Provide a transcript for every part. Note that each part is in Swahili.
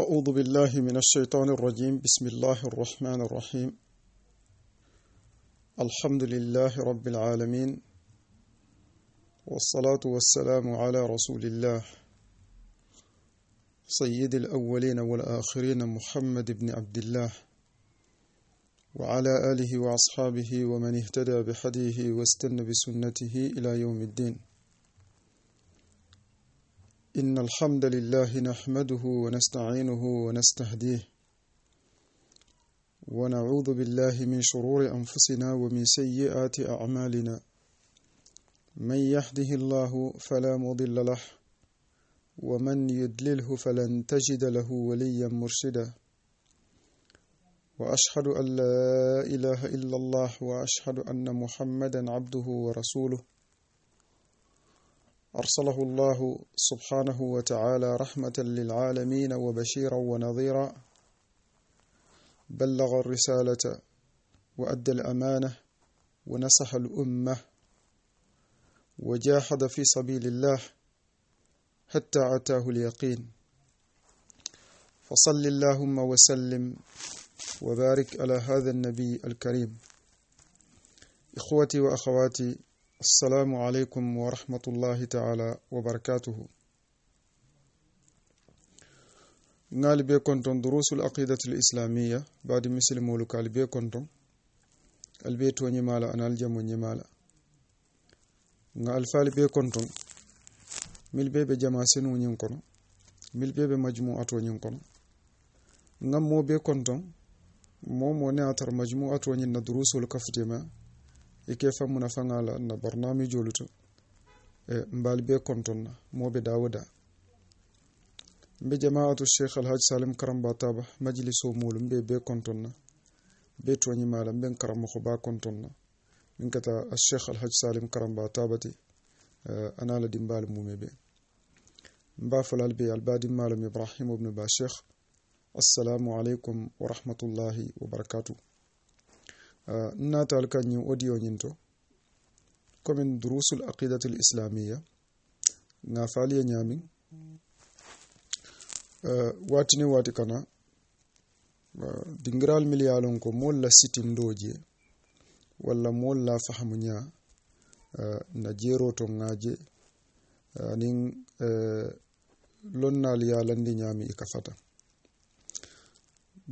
أعوذ بالله من الشيطان الرجيم بسم الله الرحمن الرحيم الحمد لله رب العالمين والصلاة والسلام على رسول الله سيد الأولين والآخرين محمد بن عبد الله وعلى آله وأصحابه ومن اهتدى بحديه واستنى بسنته إلى يوم الدين إن الحمد لله نحمده ونستعينه ونستهديه ونعوذ بالله من شرور أنفسنا ومن سيئات أعمالنا من يهده الله فلا مضل له ومن يدلله فلن تجد له وليا مرشدا وأشهد أن لا إله إلا الله وأشهد أن محمدا عبده ورسوله أرسله الله سبحانه وتعالى رحمة للعالمين وبشيرا ونظيرا بلغ الرسالة وأدى الأمانة ونصح الأمة وجاهد في سبيل الله حتى أتاه اليقين فصل اللهم وسلم وبارك على هذا النبي الكريم إخوتي وأخواتي السلام عليكم ورحمة الله تعالى وبركاته غالبي كنتم دروس العقيدة الإسلامية بعد مثل مولك غالبي كنتم البيت ونمالا أنا الجم ونمالا غالفال بي كنتم ملبي بجماسين ونينكم ملبي بمجموعات ونينكم غمو بي كنتم مومو نعتر مجموعات ونين دروس الكفتما ike famuna faŋala na barnamijolu to e mbaali be kontonna moɓe dawoda mbe jama'atu cheikh alhaj salim karamba taba majliso molu mbe be kontonna be toñimala mben karamoko ba kontonna min kata acheikh alhaj salim karamba tabati e, anala dimbali mume ɓe mba folal be albadimmalum ibrahima ubnu ba assalamu aleykum wa rahmatullahi wa barakatuh natawal kanjum audio ñin to komin drusul aqidat l islamia nga faaliya ñamin uh, watine wati kana uh, dingiral milyalon ko mool la sitindoje walla mool la fahamu ña uh, na jero to ngaje anin uh, lonnal ya landi ñami i kafata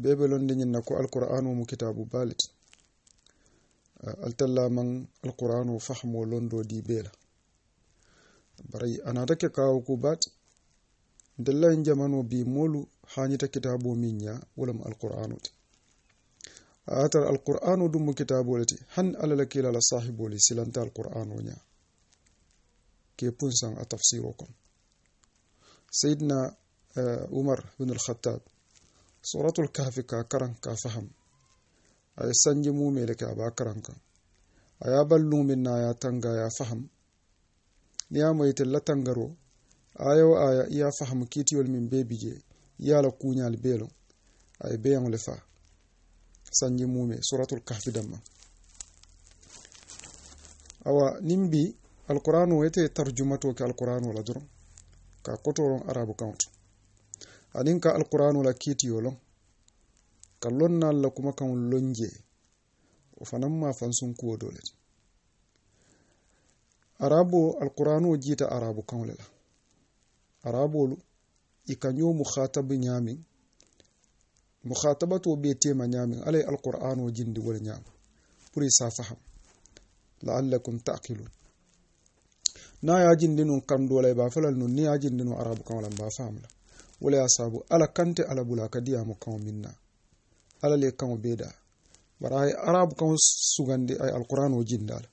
beɓe londi ñinna ko alquranumu kitabu balit altalla man alqur'anu fahmo londo di bela bari anatake kawo ku bat dalla en jamano bi molu hanita kitabo minya walam alqur'anu ti atar alqur'anu dum kitabo lati han alala kila la sahibu li silanta alqur'anu nya ke punsan a tafsiro kon sayyidina umar bin al-khattab suratul kahfi ka karan ka faham a ye sanji mumele ke a b'a karan kan a y'a bal na a y'a tanga a y'a faham ni y'a moyi tella tangaro aya aya y'a faham kiitiyol min bee bije i ye a la kuuñaal bee lo a ye beyaŋo le faa sanji suratul kahfi damma awa niŋ alqur'an wo tarjumato ke alqur'an wo la ka kotoron arabu kaŋo to alqur'an la kiitiyo kallon na la kuma kan lonje o fanan ma sun kuwo dole arabo alqur'anu jita arabu kan lela arabo lu ikanyo mukhatab nyami mukhatabatu bi tema nyami alai alqur'anu jindi wala nyam pour sa faham la'allakum ta'qilun na ya jindi nun kan dole ba falal nun ni ya jindi nun arabu kan wala ba la wala ya sabu ala kante ala bulaka diya mu kan minna ala le kaŋo bee daa bari a ye arabu kaŋo sugandi a ye alqur'anoo jindi la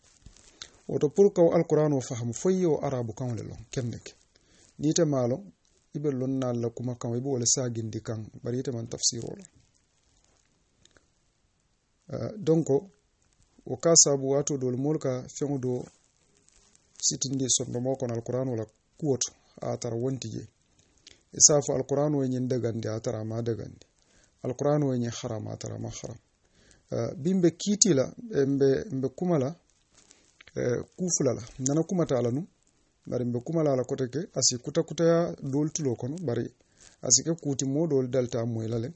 woto pour ka wo alqur'anoo fahamu fo ye wo arabu kaŋo le loŋ kende ke niŋ ite maa loŋ i be loŋ naal la kuma kaŋo i be wo le saagindi kaŋ bari ite maŋ tafsiroo loŋ donko wo ka saabu waatoo doolu moolu ka feŋo do sitindi sondomoo kono alkuraanoo la kuwo to a ye tara wonti jee i se a fo alkuraanoo ye ñiŋ dagandi a ye tara a maŋ dagandi alquran wenye haram atarama haram uh, bimbe kitila embe mbe kumala uh, kufulala nana kumata alanu bari mbe kumala ala koteke asikuta kutaya dol tulo kono bari asike kuti modol dalta moylale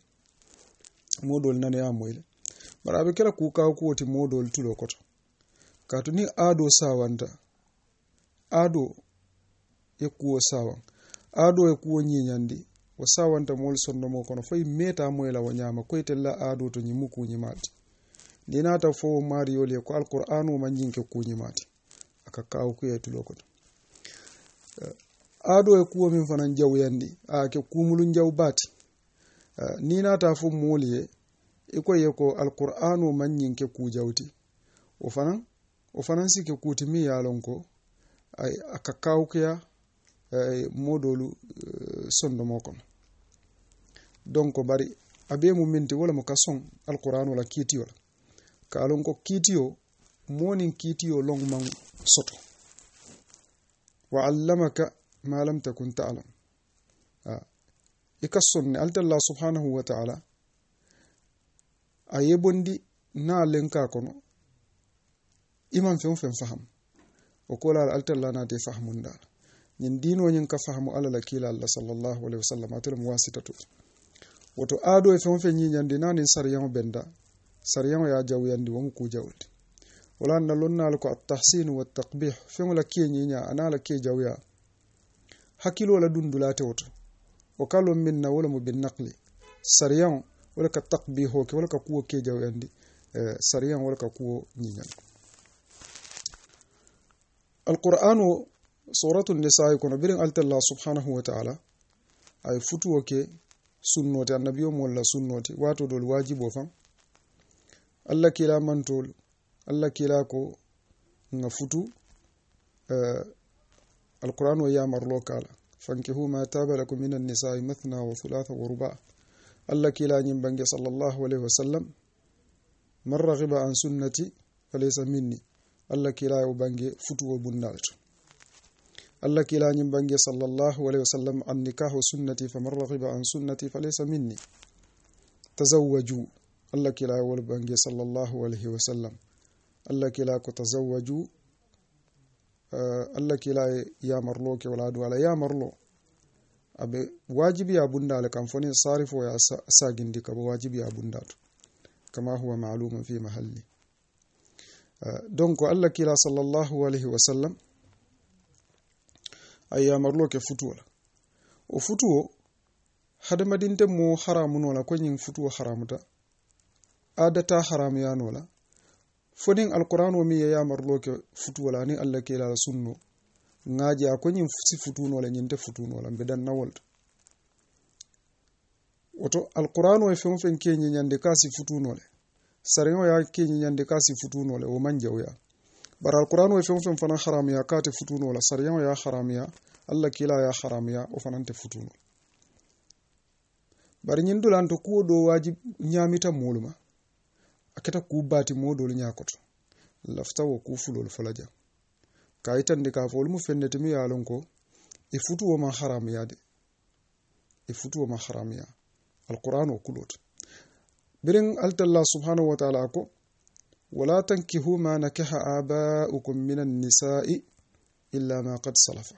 modol nane ya moyle bari be kala kuka kuti modol tulo koto katuni ado sawanda ado ya sawa ado ya nyinyandi wasawanta moolu sondomo kono fo meta meeta la wo ñaama ko itella aado to ñimu kuñimaati ni naata fo maariyolu ye ko alqur'anu man jinke kuñimaati aka kaawo kuya tulo koto eh, aado e kuwo min fanaŋ jawuyandi a ke kuumulun jaw baati ni eh, naata fo moolu ye i ko ye ko alqur'anu man ñinke ku jawti o fanan o fanan sike kuuti miŋ ye a loŋ ko a ka kaawukeya eh, moodolu sondomo kono donc bari abe mu minti wala mo kason alquran wala kitiyo la kalon ko kitiyo monin kitiyo long man soto wa allamaka ma lam takun ta'lam ah, ikasonni alta allah subhanahu wa ta'ala ayebondi na lenka kono iman fen fen faham o kola alta na te fahamun nyin dino nyin ka fahamu ala la kila allah sallallahu alaihi wasallam atul muwasitatu woto aado e fen fen ñiñandi nanin sariyaŋo benda sariyaŋo ye jawuyandi wo mu ku jawdi wala na lonnaal ko attahsinu wattakbih feŋo la kiye ñiña ana la kiye jawya hakkilo la dundulate woto wo ka lon min na wo lomo be nakli sariyaŋo wo le ka takbiho ke wo le ka kuwo kiye jawyandi eh, sariyaŋo wo le ka kuwo ñiñandi alqur'anu suratu nisai kono biriŋ alta la subhanahu wa taala aye futuwo ke sunnoti annabi o mo sunnoti wato dol wajibo fam allah kila tol allah kila ko nga futu uh, alquran o yamarlo lokal fankihu ma taba lakum min annisai mathna wa thulatha wa ruba allah kila nyim bangi sallallahu alayhi wa sallam man an sunnati falaysa minni allah kila yo bangi futu wa bunnalto الله كلا نبغي صلى الله عليه وسلم عن نكاح سنتي فمن رغب عن سنتي فليس مني تزوجوا الله كلا والبنجي صلى الله عليه وسلم الله كلا تزوجوا آه، الله كلا يا مرلوك ولا ولا يا مرلو يا بندا ya bundale صارف ويا ساجن ya sagindi kabo wajibi ya bundatu kama huwa ma'lumun fi mahalli donc allah kila sallallahu alaihi wasallam a yamarlo ke futuwo la o futuwo hadamadinte mo haramu no la ko ñiŋ futuwo haramuta a data haramuyano la fo niŋ alkurano miŋ ye yamarlo ke futuwo la aniŋ alla kela la sunno ŋaaje a ko ñiŋ si futuno la ñiŋ te futuno la mbe danna wolta woto alkurano ye feŋ feŋ ke ñiñandi ka si futuno le sariŋo ye ke ñiñandi ka si futuno le wo maŋ jawuya bara alquran we fɛn fɛn fana haramiya k'a tɛ futunu o la sariyaw y'a haramiya allah kila y'a haramiya o fana tɛ futunu bari ñin dula nto kuwo do waji ñamita moolu ma a keta kuu baati moo doolu ñaakoto lafita wo kuu fuloolu fo la jaŋ ka a yitandi ka a fo wolu mu feŋ ne ti miŋ ye a loŋ ko i futuwo maŋ haramiya de i wo maŋ haramiya alquran wo kuloo ti biriŋ alla subhanahu wa taala a ko ولا تنكحوا ما نكح آباؤكم من النساء إلا ما قد سلف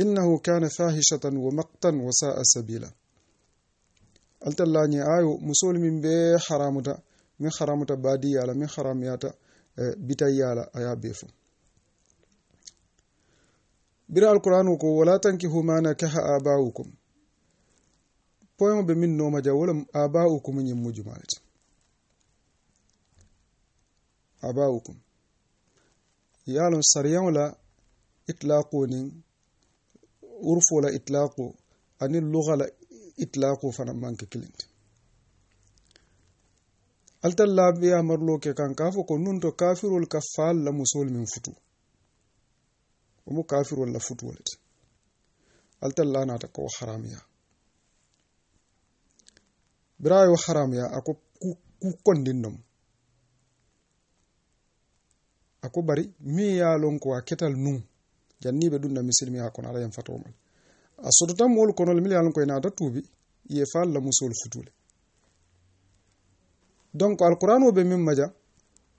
إنه كان فاهشة ومقتا وساء سبيلا قلت الله أني آيو مسلم بحرامتا من حرامتا بادي على من حرامياتا آه، بتايا على آيا بيفو برا القرآن وكو ولا تنكحوا ما نكح آباؤكم بوين بمن نوم جاولم آباؤكم من يمجمالتم abawukum yalon sariyaŋo la itlaqo nin urfo la itlaqo ani luga la itlaqo fana maŋ ke kiliŋ ti alta laabe ke kan ka ko nun to kafirul ka la musul min futu o mu kafirol la futu walati ti alta ta ko haramiya bira ye haramiya a ko ku kondin nomu ako bari mi ya lon ko aketal nun janniɓe ɗum na misilmi ha kono ala yan fatomal a sototan wol konol mili ko koye da tuubi ye fa alla musol futule donc alquran o ɓe min maja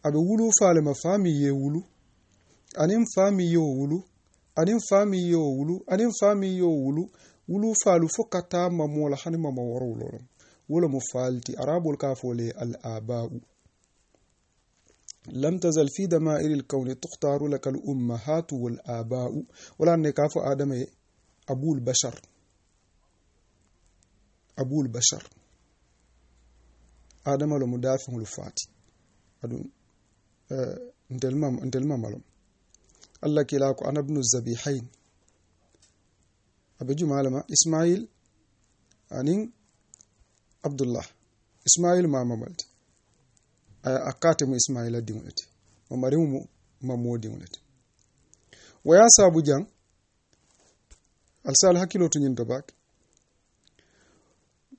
aɓe wulu faalema faami ye wulu anin faami yo wulu anin faami yo wulu anin faami yo wulu wulu faalu fo katta mamola hani mama worowlolon wolo mo faalti arabol ka fole al aba'u لم تزل في دمائر الكون تختار لك الأمهات والآباء ولا نكاف آدم أبو البشر أبو البشر آدم لو مدافع الفاتي آه، أنت المام نتلمم نتلمم لهم الله كلاكو أنا ابن الزبيحين أبجو معلمة إسماعيل أنين عبد الله إسماعيل ما مملت akate mu ismaila dingulet o marimu mamuwo dingulet waya sabu jang alsal hakilo to ñin tobak baake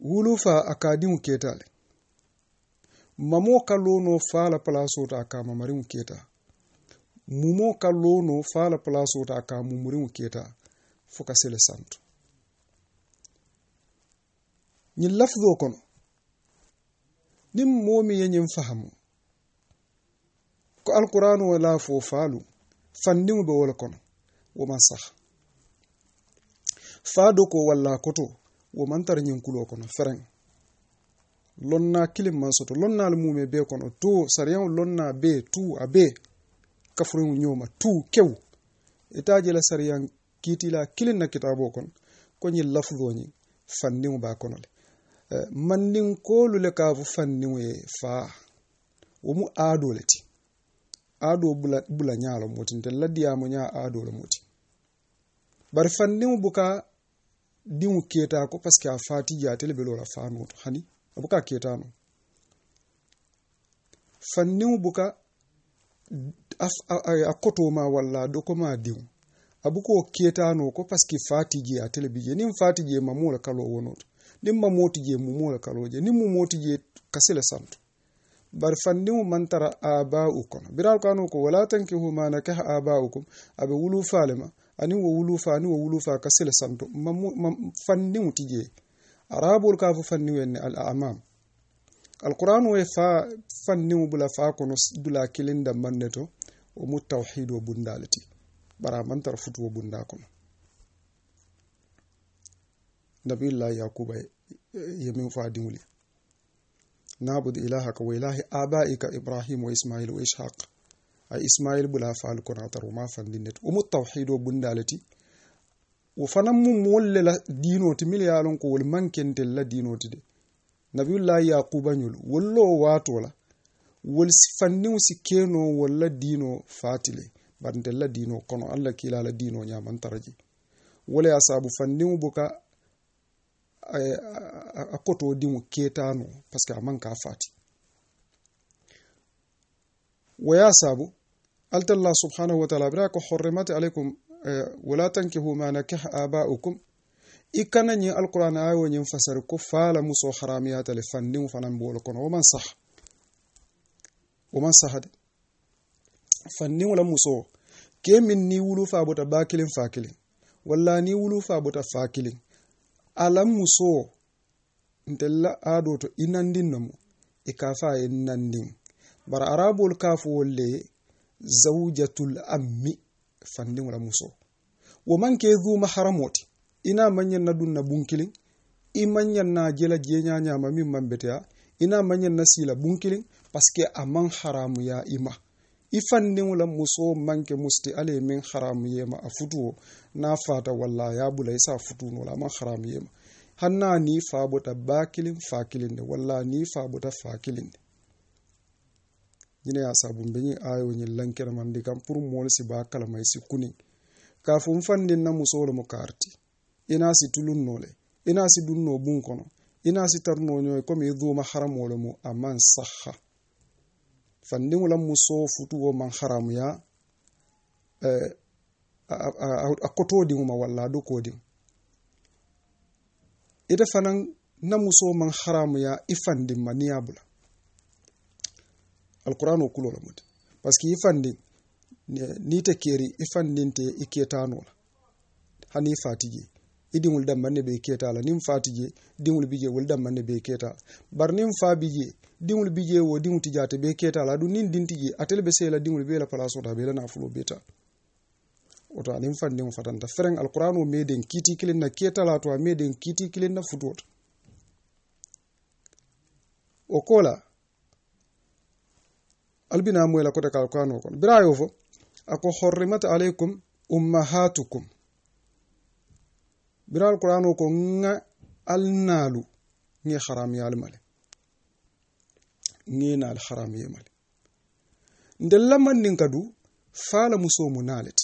wulu fa aka diŋo keetale mamo ka lono fa la palaso ta ka mamariŋo keeta mumo ka lono fa la palaso ta ka mumuriŋo keta fo ka sele santo ñiŋ lafudo kono niŋ momi miŋ ye fahamu ko alqur'anu wala fo faalu fandimu be wala kono woman sah faado ko walla koto woman tara ñinkuloo kono fereŋ lonna kilim man soto lonnaal mume kono to sariyaŋo lonna bee tu a bee kafuriŋo tu kew itaaje la sariyaŋ kiitila kilin na kitaaboo kono ko ñiŋ lafuloo ñiŋ fandiŋo kono le eh, mandiŋ koolu le ka a fo fandiŋo ye faa wo aɗo bula, bula nyalo moti nden laddiyamo nya aɗo lo moti bare fandimo buka dimo ketako parce que a fatiji a tele ɓelora fanoto hani abuka ketano fandimo buka a kotoma walla dokoma dimo abuko o ketano ko parce que fatiji a télébijee nin fatiji mamola kalo wonoto nin mamotije mumola kaloje nin mumotije kasele santo bar fanndimu mantara abau kono biral kano ko wala tanki humana keha abau kom aɓe wulufalema anin wo wulufa ani wo wulufa ka sila santo ma fanndimu tije arabol ka fo fanni wenne al amam alquran wo fa fanndimu bula fa kono dula kilinda manne to o mu tawhid wo bundaleti bara mantara futu wo bunda kono nabillah yakuba yemin fo adiwli na budu ilaha kawai lahi a ibrahim wa ismail wa ishaq a ismail bula falukun a taro ma fallin net umu tawhido bun dalati wa fanan mun mulle la dinoti miliyalon kowal de na biyu ya ku banyu wallo wa tola wal fannin su keno walla dino fatile ba da la dino kono an la kila dino nya man taraji wale ya sabu fannin buka a koto diŋo keetaano parisiko a maŋ ka a faati wo ye a subhanahu wa bira ko horrimati alaykum eh, wala tankihu ma nakaha aba'ukum i kana ñiŋ alqur'an ayo ñiŋ fasari ko faa la musoo haramiyata le fandiŋo fanaŋ be wo kono wo saha wo saha de fandiŋo la musoo kee miŋ niŋ wulu faa bota baa kiliŋ faa kiliŋ walla niŋ wulu faa bota faa kiliŋ alammu sowo ndella ha dow to i nandinno mo e kafa en nandin bara arabol kafowolle zaujatul ammi fandi wola muso wo manke du maharamoti ina manyan na dunna bunkilin i manyan na jela jenya nyama min mambeteya ina manyan na sila bunkilin paske aman haramu ya ima ifandiŋula muso manke musti ala ye min haramu yema a futuwo na fata walla a yabula isa futunola aman haramu yema hanna ni fabota ba kilin fa kilin de walla ni fabota fa kilin de ñine ya sabu beñi ayoñin lankenamandi kam pour moolu si ba kalama isi kunin kafu nfandin na musolu mo karti ina si tulun nole ina si dunno bun kono ina si tarnoñoy comme i duma haramole mo aman sahha fandiŋo la muso futuwo man haramuya eh, a diŋo ma walla a do diŋo ite fanaŋ na musoo maŋ haramuya i fandiŋ ma niŋ ye a bula alkurano kulo le mu ti parisiko i fandiŋ niŋ ite keeri i fandiŋ te i keetaanoo la hani i faati jee idiŋol dambanne be ketala niŋ fa ti je diŋol bi je wolu dambanne be ketala bari niŋ fa bi je diŋol bi wo diŋo ti je ate be ketala aduŋ niŋ diŋ ti je atele be seyela diŋol be la palasota a be la nafulo beta woto aniŋ fandiŋo fatanta fereŋ alqur'ano meden kiti kiliŋ na keta la to a meeden kiiti kiliŋ na futuwo to wo ko la albina moyi la kota ka alqur'ano kono bira yo fo ako hurrimat alaykum ummahatukum biral qur'an ko nga alnalu nge haram yalmale nge na al haram yemale ndella man nin kadu fala muso munalet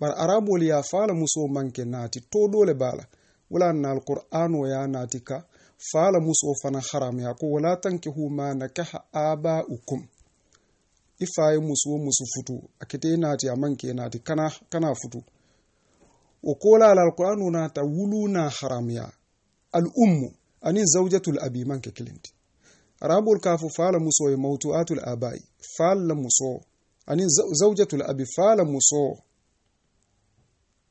bar arabu ya fala muso manke nati to dole bala wala na al qur'an ya nati ka fala muso fana haram ya ko wala tankihu ma nakaha aba'ukum ifaye muso musu futu akite nati amanke nati kana kana futu wo kolala alqur'anu nata wuluna haramya al ummu ani zawjatu al abi manke kilindi arabul kafu fala muso e mautuatu al abai fala muso ani zawjatu al abi fala muso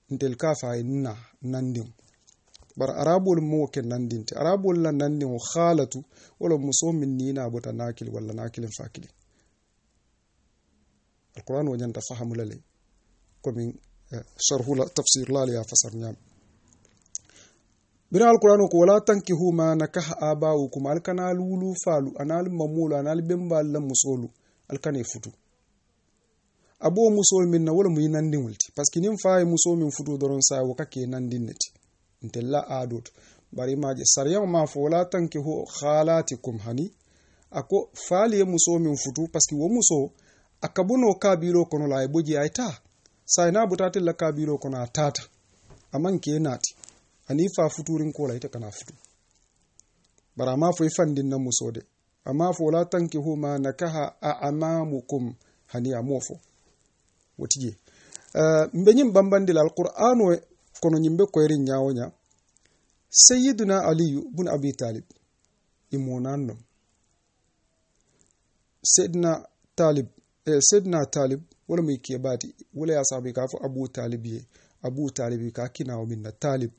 ndel kafa inna e nandin bar arabul mu ke nandin ti arabul la nandin khalatu wala muso min nina bota nakil sharhu la tafsir la ya fasarnya bina alqur'anu ko la tankihu ma nakaha abaukum alkana lulu falu anal mamulu anal bemba la musulu alkane futu abo musol min na wala muyi nandin wulti parce que nin faye muso min futu doron sa waka ke nandin neti ntella adot bari maje sariya ma fo la tankihu khalatikum hani ako faliye muso min futu parce que wo muso akabuno kabilo kono la boji aita sai na sayna butati la kabiro kono tata aman ke nati ani fa futurin kola ita kana futu bara ma fo ifandin nan musode amma fu la tanki hu ma nakaha a amamukum hani amofo wotije uh, eh, mbenyim bambandila alqur'anu kono nyimbe ko erin nyawonya sayyiduna ali ibn abi talib imonanno sayyidina talib eh, sayyidina talib wala mu ke bati wala ya sabi ka abu talibi abu talibi ka kina minna talib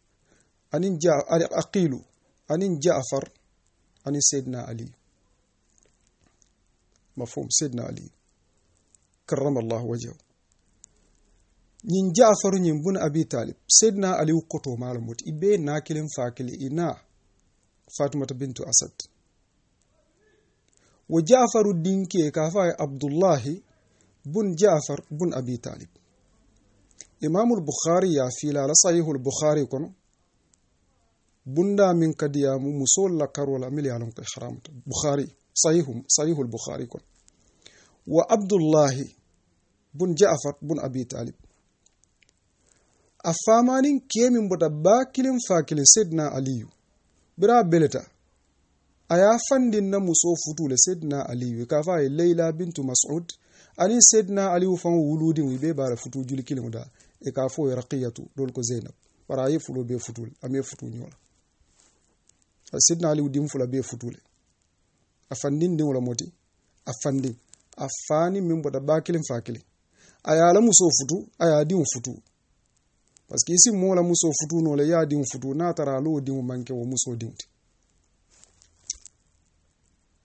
anin ja aqilu anin ja'far anin sayyidina ali mafhum sayyidina ali karrama allah wajhahu ja'far nyin bun abi talib sayyidina ali ukoto malamut ibe na fakili ina fatimata bintu asad wa ja'faru dinke kafa abdullahi bun Jaafar bun Abi Talib Imamul Bukhari ya filala sahihul Bukhari kono bunda min kadiyamu musol la karola mil yalon ko haramta Bukhari sahihum sahihul Bukhari kono wa Abdullah bun Jaafar bun Abi Talib afamanin kemin bota bakilin fakilin Sidna Aliyu bira beleta aya fandin na muso futule Sidna Aliyu kafa leila bintu Mas'ud ali sedna ali ufan wuludi wibe bara futu juli kilimuda e ka fo raqiyatu dol ko zainab para ye fulo be futul ame futu nyola sedna ali udim fula be futule afandin de wala moti afandi afani min boda bakilin aya la muso futu aya ayadin futu paske isi mola muso futu no le ya yadin futu na tara lo din manke wo muso dinti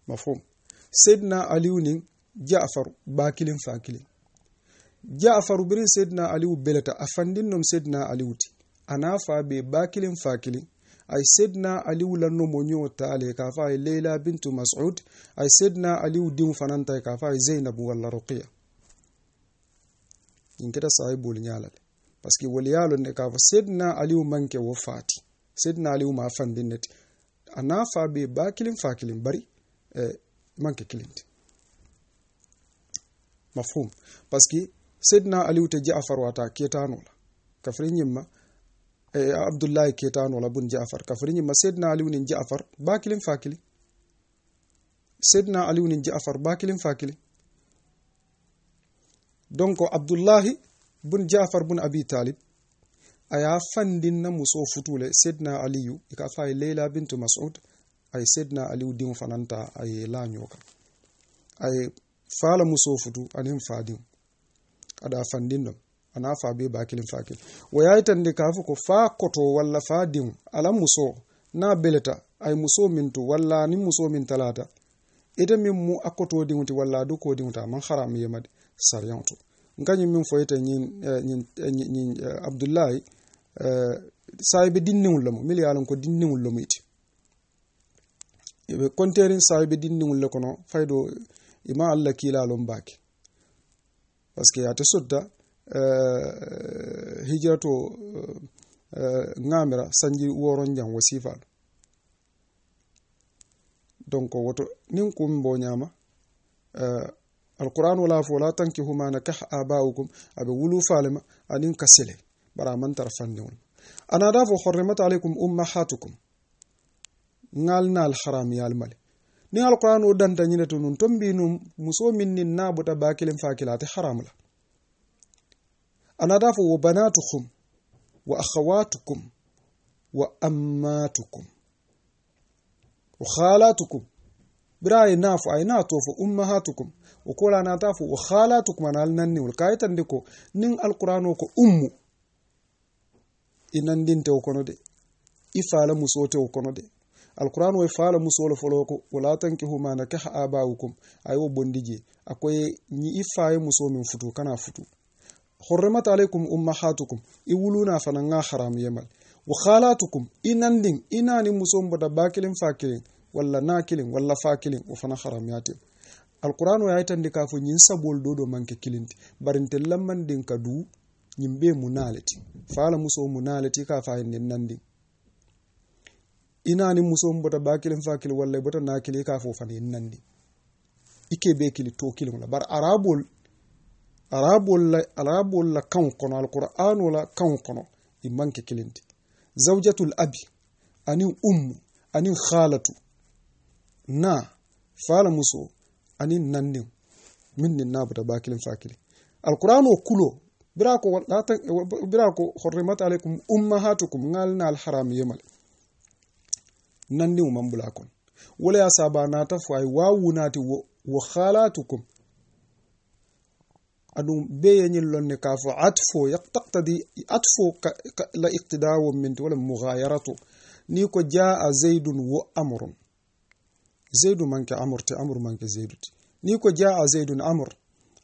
mafhum sedna ali unin ja'far ba kilin fa kilin ja'far birin sayyidina aliyu belata afandin nom sayyidina aliyu ti ana be ba kilin fa kilin ay sayyidina aliyu lanno monyo taale ka fa leila bintu mas'ud ay sayyidina aliyu dim fananta ka fa zainab wala ruqya inkita sai bol nyala parce wali yalo ne ka fa sayyidina aliyu manke wafati sayyidina aliyu ma afandin net be ba kilin fa kilin bari eh, manke kilin ti mafhum paski sidna ali uta jaafar wata ketanola kafirin e abdullahi ketanola bun jaafar kafirin yimma ali unin jaafar bakilin fakili sidna ali unin jaafar bakilin fakili donc abdullahi bun jaafar bun abi talib aya fandin na muso futule sidna aliyu ika leila bintu mas'ud ay sidna aliyu din fananta ay lanyoka ay fala musofutu anin fadin ada fandin ana fa be bakilin fakil waya tande kafu ko fa koto walla fadin ala muso na beleta ay muso mintu walla ni muso min talata ita min mu akoto dinguti walla du ko dinguta man haram yemade sariyanto ngañu min foyta ñin ñin ñin abdullahi eh, sahibe dinniŋol lemu mili ye ko dinniŋol lemu iti ɓe konteeriŋ sahibe dinniŋol le kono faydo ima alla kilalon baki paske ate sotta eh, hijira to eh, ŋamira sanji woron jan wasifal donc woto nin kum bo ñama eh, alquran wala fo la tankihu ma nakah abaukum abe wulu falema anin kasile bara man tar ana da fo horrimat ummahatukum ngal nal haram yal ni alquran o danta ñineto nun tombi nun muso min nin nabuta bakilin fakilati haram la anadafu wa banatukum wa akhawatukum wa ammatukum wa khalatukum birai nafu ay natofu ummahatukum ukola natafu wa khalatukum analnanni wal kaitan diko nin alquranu ko ummu inandinte okono de ifala musote okono de alquran way faala musol folo ko wala tankihu ma nakaha abaukum ayo bondije akoy ni ifaye muso min futu kana futu hurrimat alaykum ummahatukum iwuluna fana nga haram yemal wa khalatukum inandin inani muso mboda bakilin fakilin walla nakilin walla fakilin wa haram yatim alquran way tandika fo nyin sabol dodo manke kilinti barinte lamman kadu nyimbe munalati faala muso munalati ka fayin nandi ina muso bota ba kilin fa bota na ka fo nandi ike be kili to kili wala bar arabul arabul la arabul la kan kono alquran wala kan kono imanke kilinti zawjatul abi ani ummu ani khalatu na fala muso ani nanni minni na bota ba kilin fa kili alquran kulo birako birako hurrimat alaikum ummahatukum ngalna alharam yamal nan ni bula bulakon wala ya saba na ta saaba a naata fo a ye waawunaati wo wo haalatukum aɗum bee ye ñin lonne atfo yaktadi atfo la iqtidawo min wala mughayaratu ni ko jaa zaidun wa amrun zaidu manke amr te amr manke zeydu ti ni ko jaa zaidun amr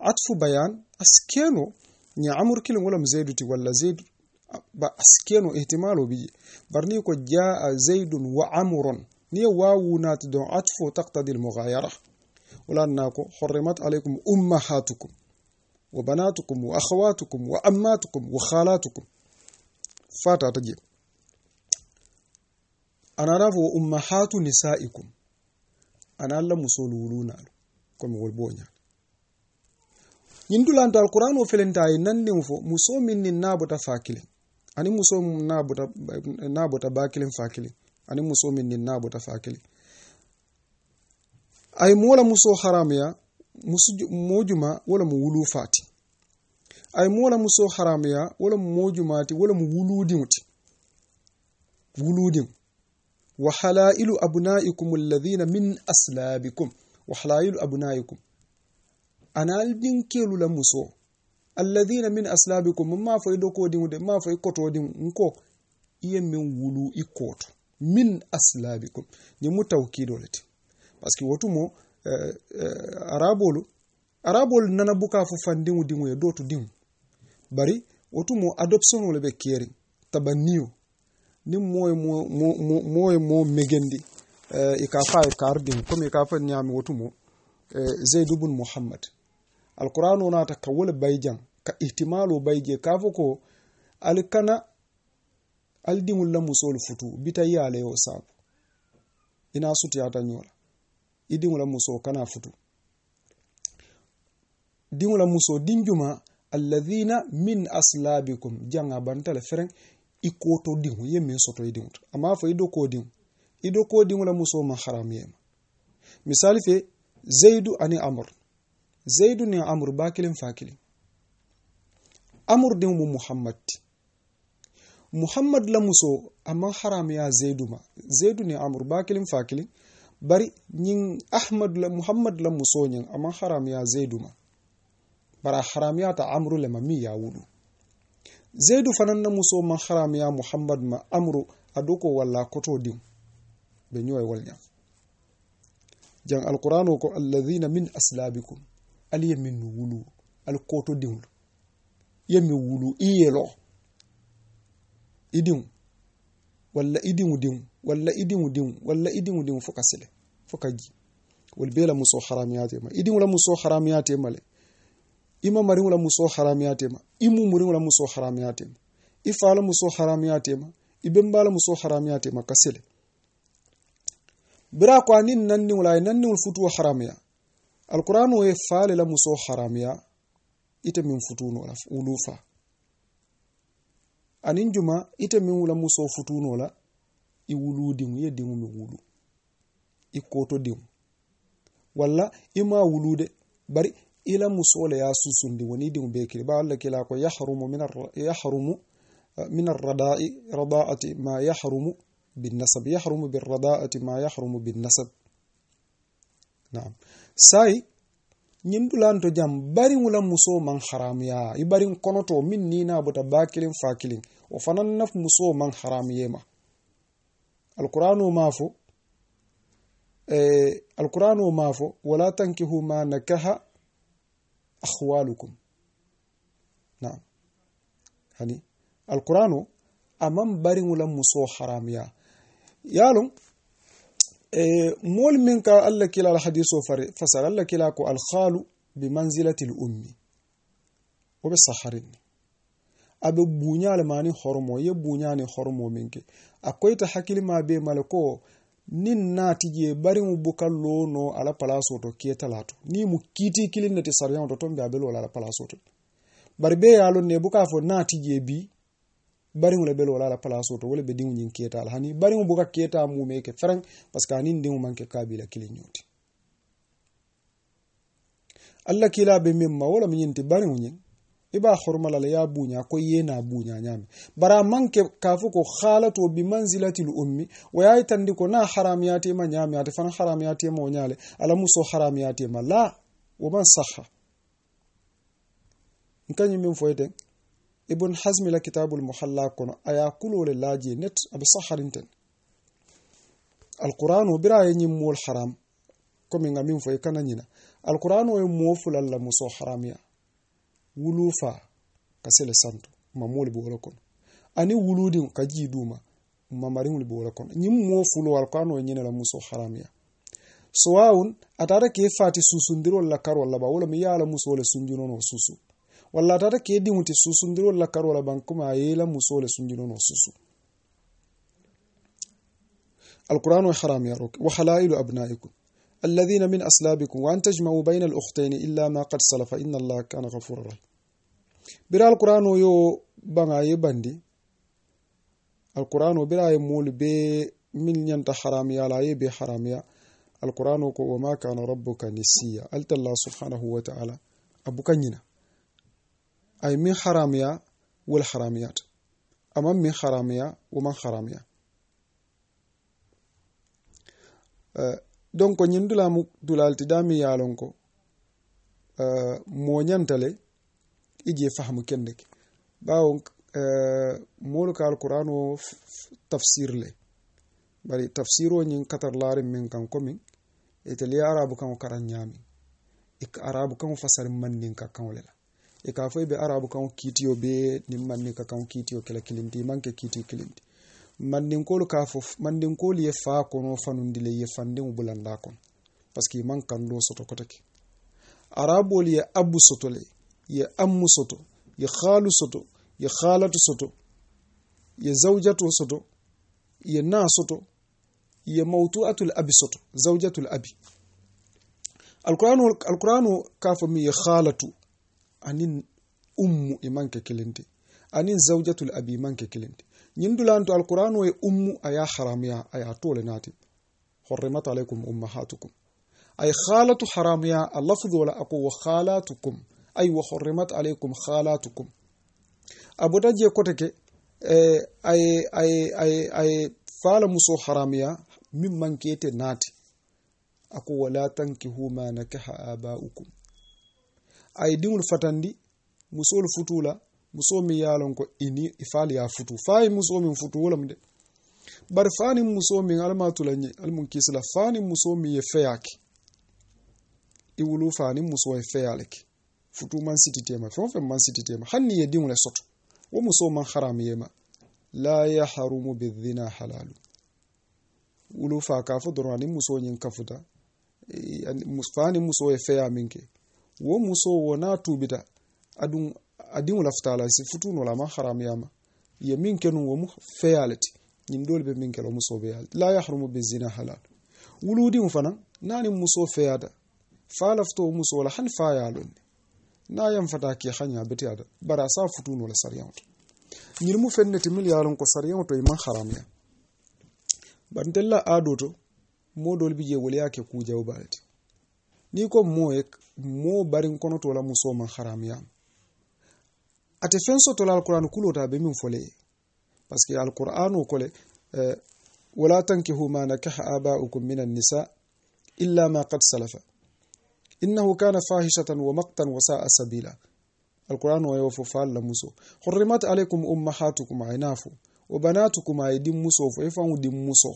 atfu bayan askeno ni amr kilin walam zeydu wala walla ba askeno ihtimalo bi barni ko jaa zaidun wa amrun ni waawunaati don atfu taqtadi almughayara ولأنكم حرمت عليكم أمهاتكم وبناتكم وأخواتكم wa وخالاتكم فاتا تجيب أنا رافو وأمهات نسائكم أنا الله مسولولون كم والبونيا yindulanta alquran o felentaye nandin musomin nin nabuta ani muso min n'a bɔta n'a fakili. ba kelen fa ani muso min ni n'a bɔta fa kelen a ye mu wala muso haramiya moo juma wala mu wulu fati ay mu wala muso wala mu moo jumaati wala mu wuluudiŋo wulu dim wa halailu abnaikum alladhina min aslabikum wa halailu abnaikum anaal diŋ la muso alladhina min aslabikum ma fay do ko de ma fay koto dimu nko iyen min wulu ikoto min aslabikum ni mutawkidolati paski wotumo uh, eh, uh, eh, arabolu arabolu nana buka fo fandimu dimu e dotu dimu bari mo adoption wala be keri tabaniyo ni moy eh, mo moy mo megendi e ka fa kardim kardin comme ka fa nyami wotumo e zaid ibn muhammad alqur'anu na ka kawul bayjam ka ihtimalu bayje ka ko alkana aldimul la musol futu bita yale yo sabu ina suti ya tanyola idimul la muso kana futu dimul la muso dinjuma alladhina min aslabikum janga bantal feren ikoto dingu ye min soto idingu amma fa ido ko dingu ido ko dingu la muso ma haram yema misali fe zaidu ani amr zaidu ne amur bakilin kilin fakilin amur din mu muhammad muhammad la muso amma haram ya zaidu ma zaidu ne amur bakilin kilin fakilin bari nyin ahmad la muhammad la muso nyin amma haram ya zaidu ma bara haram ya ta amru la mami ya wudu zaidu fanan na muso man haram ya muhammad ma amru adoko walla koto din be nyoy walnya jan alquranu ko alladhina min aslabikum ali ye min wulu ali kootodenw lo i ye min wulu i ye lɔ i denw walla i denw denw walla i denw denw walla i denw denw fo ka sɛlɛ fo ka ji wali bee la muso haramiya te ma i denw la muso haramiya te ma le i mamariŋo la muso haramiya te ma i mumuriŋo la muso haramiya te ma i faa la muso haramiya te ma i bembaa la muso haramiya te ma ka sele bira ko a niŋ nanniŋo la a ye nanniŋo futuo haramiya alquran woe faale lamu so haramya ite min futunola wulufa anin juma ite min lamu so futunola i wuludimu ye dimu mi wulu i koto dimu walla ima wulude bari ila musole ya susundi woni dimu bekiri ba allah kila ko yahrumu min yahrumu eh, min arradai radaati ma yahrumu binnasab yahrumu birradaati ma yahrumu binnasab naam sai ñimbulanto jam bariŋula musoo maŋ haramuya i bariŋ konoto miŋ niina bota baa kiliŋ faa kiliŋ wo fanaŋ na musoo maŋ haramuyema alkuranu maa fo eh, alquranu fo wala tankihu ma nakaha akhwalukum naam hani bari aman muso musoo ya yaalon e mool min ka allah kila al hadis o fare fasal allah kila ko al khalu bi manzilati l ummi oɓe saharinni aɓe buñal mani hormo ye buñani hormo minke a koyta hakkilima be male ko nin natiji e barimu bukal lono ala place oto ketalato ni mo kiiti kilinnati sariyan oto ton be abelol ala place oto bari be yalonne buka fo natiji e bii bari wala bel wala la place to wala be dingu nyin la hani bari mu buka keta mu me ke ferang parce que anin dingu manke kabila kile nyoti alla kila be mimma wala minyinti bari nyin iba hurmala la ya bunya ko yena bunya nyame bara manke kafu ko khalatu bi manzilati ummi wa ya tandiko na haramiyati ma nyame ati fan haramiyati ma onyale ala muso haramiyati ma la wa man saha nkanyi mimfoyete ibn hazmi la al muhalla kun ayakulu lillahi net abi saharinten alquranu biraye nyim mul haram komi ngam fo foy kana nyina alquranu e mofu lalla muso haramia wulufa kasele santo mamul bi wala kono ani wuludin kaji duma mamarin bi wala kono nyim mofu lo quran wa nyina la muso haramia sowaun atara ke fati susundirol la karol la ba wala mi yala muso le sunjunono susu walla tata ke diŋuti susundirol la karo la bankoma a ye i la musoo le susu القرآن حرام يا روك وحلائل أبنائكم الذين من أسلابكم وأن تجمعوا بين الأختين إلا ما قد سلف إن الله كان غفورا رحيم برا القرآن يو بنعي بندي القرآن برا مول بي من ينت حرام يا لا يبي حرام يا القرآن وما كان ربك نسيا ألت الله سبحانه وتعالى أبو كنينا ay min haramiya wal haramiyat ama min haramiya wa man haramiya uh, eh, donc ñin dulamu dulalti dami yalon ko uh, eh, moñantale ije fahmu kende ke bawon uh, eh, molu ka alquran tafsir le bari tafsiro ñin katar larin min kan komin itali arabu kan karan ñami ik arabu kan fasar mandin ka kan le e ka foy be arabu kan kitiyo be nin manni ka kan kitiyo kela kilindi manke kitiyo kilindi mandinkolu ka fo mandinkolu ye faa kono fanundi le ye fandiŋo bulanda kono parisek i maŋ kandoo soto kote ke arabolu ye abu soto le ye ammu soto ye haalu soto ye haalatu soto ye zawjato soto ye naa soto ye mautuatul abi soto zawjatul abi alqur'anu alqur'anu ka fo mi ye haalatu anin ummu iman imanke kelente anin zawjatul abi manke kelente nyindulanto alquran we ummu aya haramiya aya tole nati hurrimat alaykum ummahatukum ay khalatu haramiya alafdhu wala aku wa khalatukum ay wa hurrimat alaykum khalatukum abu daje koteke eh, ay ay ay ay fala muso haramiya mimman kete nati aku wala tankihu ma nakaha abaukum ay fatandi musolu futula muso mi a ko ini ifaali ye a futu faa ye muso min futu wo lemu de bari faa niŋ muso miŋ la faa miŋ ye feyaa ke i wulu faa niŋ muso ye feyaa le ke futu maŋ sititeema feŋ wo feŋ maŋ sititeema hani niŋ ye diŋo soto wo muso maŋ yema la yaharumu bidhina halalu wulu faa ka a fo kafuta faa niŋ muso ye feyaa miŋ wo muso wo na tubita adun adin laftala si futun wala ma haram yama ye min kenun wo mu feyalati nin dole be min kelo muso be yal la yahrumu bi zina halal wuludin fana nani muso feyada falafto muso wala han fayalun na yan fata ke hanya bitiyada bara sa futun wala sariyawto ñin mu fenneti mil ko sariyaŋo to iman haramya bantella adoto modol bi je wol yake kujawo ni ko moye mo barin kono to la muso man haramiya ate fen soto la alquran kulo ta be min fole parce que alquran ko le eh, wala tankihu ma nakaha aba'ukum minan nisa illa ma qad salafa innahu kana fahishatan wa maqtan wa sa'a sabila alquran wa yawfa la muso hurrimat alaykum ummahatukum aynafu wa banatukum aydim muso fa ifan udim muso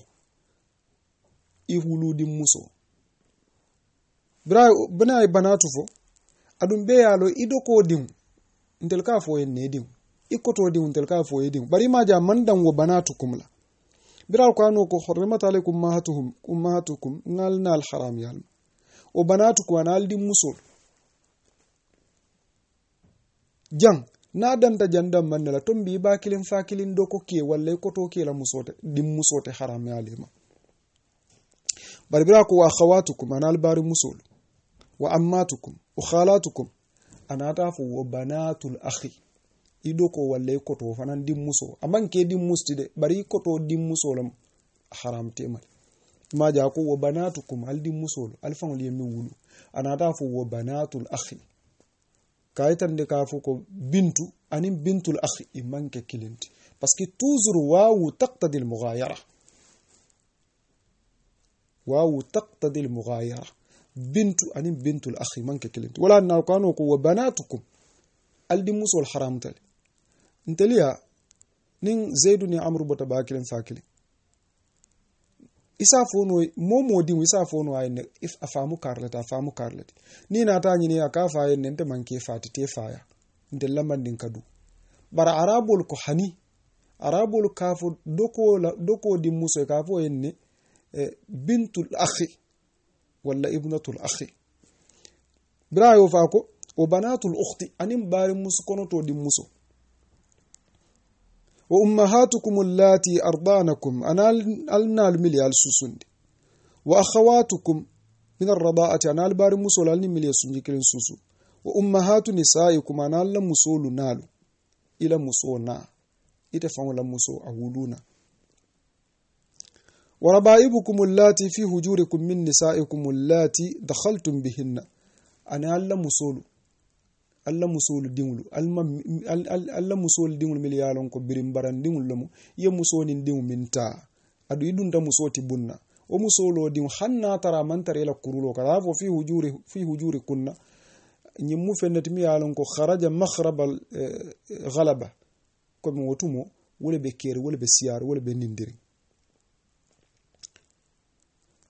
ihulu dim muso bana banatu fo adum be yalo ido ko din intel ka fo en ne ikoto din intel ka fo din bari ma ja mandan wo banatu kumla biral ko anu ko hurrimat alaykum ummahatuhum ummahatukum ngalna al haram yal o banatu ko analdi musul jang na danta jandan man la tombi ba kilin fa kilin doko ke walle koto ke la musote dim musote haram yalima bari bira ko akhawatukum anal bari musul وأماتكم وخالاتكم أنا تعرف وبنات الأخ idoko walle koto fanan dimmuso amanke dimmustide bari koto dimmuso lam haramtemali maja ko wa banatukum al dimmusol alfangol yemmi wulu anata fo wa banatul akhi kayitande ka fo ko bintu anim bintul akhi i manke kilinti parce que toujours wawu taqtadi al mughayara wawu taqtadi al mughayara bintu anin bintul akhi manka kelenti wala na kanu ku wa banatukum aldi musul haram tali intaliya nin zaidu ni amru bota bakilin fakilin isa momo din isa ay ne if afamu karlata afamu karlati ni na ta nyini aka fa ay ne te manke fati te faya de din kadu bara arabul ko arabul kafu doko la doko di muso kafu en ne bintul akhi wala ibnatul akhi brayo fako wa banatul ukhti anim bari musukono to dimuso wa ummahatukum allati ardanakum anal alnal al susundi wa akhawatukum min ar-rada'ati anal bari musolal ni milyal sundi kilen susu wa ummahatu nisaikum anal musulu nalu ila musona ita la muso awuluna وربائبكم اللاتي في هجوركم من نسائكم اللاتي دخلتم بهن أنا ألا مسول ألا مسول دينولو ألا مسول دينولو مليالون كبيرين بران دينولو لمو يمسول دينو من أدو يدون دا مسوتي بنا ومسولو دينو حنا ترى من ترى إلى كرولو كرافو في هجور في هجور كنا نيمو فنت ميالون كو خرج مخرب الغلبة آه، آه، كم وتمو ولا بكير ولا بسيار ولا بنندري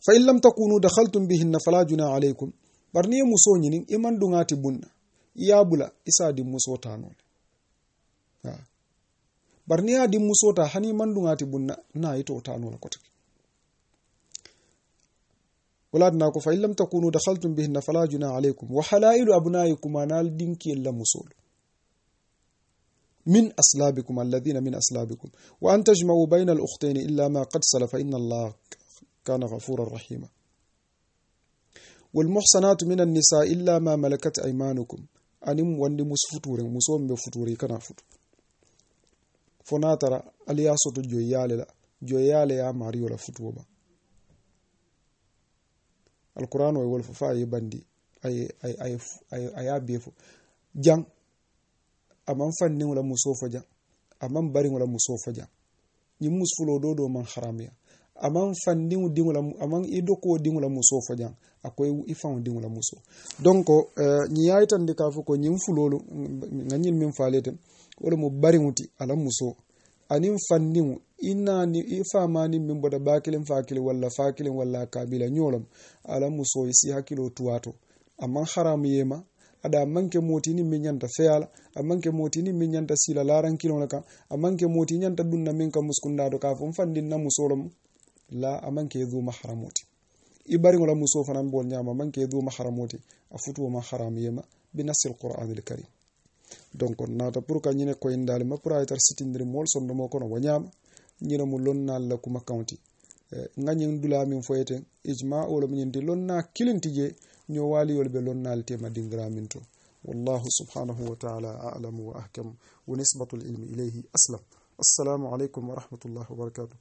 fa in lam takunu dakhaltum bihinna fala juna alaykum barniye muso ñinin iman duŋati bunna iyabula isa di muso tanole barni ya di muso ta hani man duŋati bunna na yito tanola kotake ولادناكو فإن لم تكونوا دخلتم بهن فلا جناح عليكم وحلائل أبنائكم أنال دينكي إلا مسول من أسلابكم الذين من أسلابكم وأن تجمعوا بين الأختين إلا ما قد سلف إن الله kana ghafurar rahima walmuhsanatu minan nisa illa ma malakat aymanukum anim wandi musfuture musombe future kana futu fonatara aliyaso to joyale la joyale ya mario la futu ba alquran way wolfa fa yi bandi ay ay ay ay ayabefu jang amam fannin wala musofa musfulo dodo man haramiya aman fandiŋo diŋo la aman i dokuwo diŋo la musoo fo jaŋ ko i faŋo diŋo la musoo Donko ñiŋ ye a yitandi ka fo ko ñiŋ fuloolu ŋa ñiŋ miŋ faale ti wo lemu bariŋo ti a la musoo aniŋ fandiŋo i naani i faamaaniŋ miŋ bota baa kiliŋ faa kiliŋ walla faa kiliŋ walla a kaabila ñoo lemu a la musoo i si hakkiloo tuwaato a maŋ haramu ye ma ada a manke moti ni min ñanta feyala a manke moti ni min ñanta sila laran kilon na kan a manke moti ñanta dunna min ka muskunda ka fo n fandin na musolom la amanke dhu mahramoti ibari wala musofa na mbol nyama manke dhu mahramoti afutu ma haram yema binasi alquran alkarim donc nata pour ka ñine koy ndal ma pour ay tar sitindri mol son mo kono wanyama ñine mu lonnal la kuma county eh, ngañi ndula min foyete ijma wala min ndi lonna kilinti je ño wali yol be lonnal tema dingramin to والله سبحانه وتعالى أعلم وأحكم ونسبة العلم إليه أسلم السلام عليكم ورحمة الله وبركاته